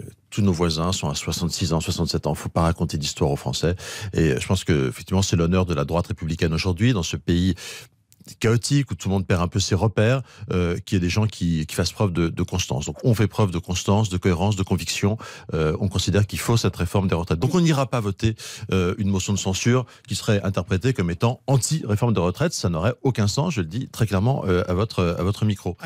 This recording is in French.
Euh, tous nos voisins sont à 66 ans, 67 ans. Faut pas raconter d'histoire aux Français. Et euh, je pense que effectivement, c'est l'honneur de la droite républicaine aujourd'hui dans ce pays chaotique où tout le monde perd un peu ses repères, euh, qu'il y ait des gens qui, fassent preuve de, constance. Donc on fait preuve de constance, de cohérence, de conviction. Euh, on considère qu'il faut cette réforme des retraites. Donc on n'ira pas voter une motion de censure qui serait interprétée comme étant anti-réforme des retraites. Ça n'aurait aucun sens, je le dis très clairement à, votre, à votre micro.